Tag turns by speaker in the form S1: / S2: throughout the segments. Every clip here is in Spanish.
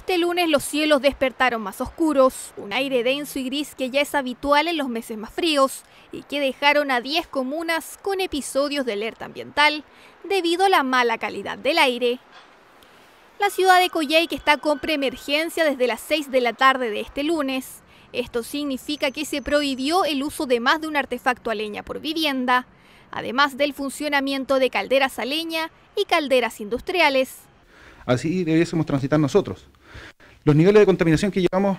S1: este lunes los cielos despertaron más oscuros, un aire denso y gris que ya es habitual en los meses más fríos y que dejaron a 10 comunas con episodios de alerta ambiental debido a la mala calidad del aire. La ciudad de que está con preemergencia desde las 6 de la tarde de este lunes. Esto significa que se prohibió el uso de más de un artefacto a leña por vivienda, además del funcionamiento de calderas a leña y calderas industriales.
S2: Así debiésemos transitar nosotros, los niveles de contaminación que llevamos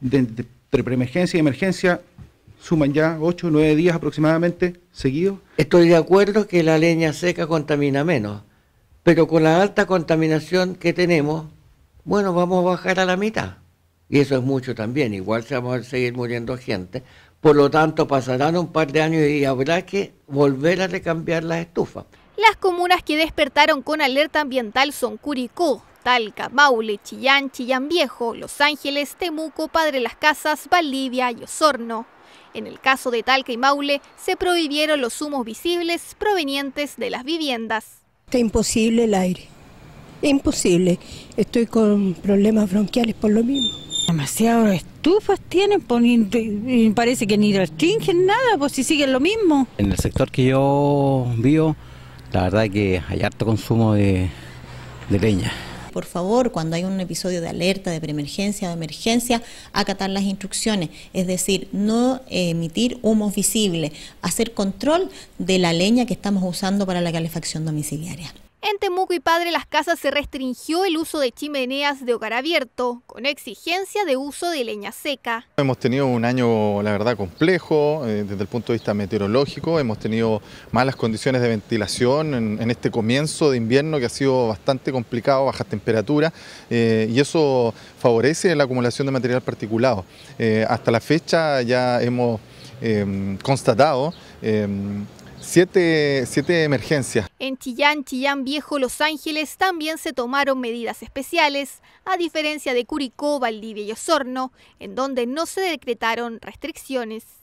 S2: de, entre preemergencia y emergencia suman ya 8 o 9 días aproximadamente
S3: seguidos. Estoy de acuerdo que la leña seca contamina menos, pero con la alta contaminación que tenemos, bueno, vamos a bajar a la mitad. Y eso es mucho también, igual se va a seguir muriendo gente. Por lo tanto, pasarán un par de años y habrá que volver a recambiar las estufas.
S1: Las comunas que despertaron con alerta ambiental son Curicó, Talca, Maule, Chillán, Chillán Viejo, Los Ángeles, Temuco, Padre Las Casas, Valdivia y Osorno. En el caso de Talca y Maule, se prohibieron los humos visibles provenientes de las viviendas.
S4: Está imposible el aire, imposible. Estoy con problemas bronquiales por lo mismo. Demasiadas estufas tienen, pues, parece que ni restringen nada, pues si siguen lo mismo.
S2: En el
S3: sector que yo vivo, la verdad es que hay harto consumo de, de leña.
S4: Por favor, cuando hay un episodio de alerta, de preemergencia, de emergencia, acatar las instrucciones, es decir, no eh, emitir humo visible, hacer control de la leña que estamos usando para la calefacción domiciliaria.
S1: En Temuco y Padre Las Casas se restringió el uso de chimeneas de hogar abierto, con exigencia de uso de leña seca.
S2: Hemos tenido un año, la verdad, complejo eh, desde el punto de vista meteorológico. Hemos tenido malas condiciones de ventilación en, este comienzo de invierno que ha sido bastante complicado, bajas temperaturas, eh, y eso favorece la acumulación de material particulado. Eh, hasta la fecha ya hemos constatado Siete, emergencias.
S1: En Chillán, Chillán Viejo, Los Ángeles también se tomaron medidas especiales, a diferencia de Curicó, Valdivia y Osorno, en donde no se decretaron restricciones.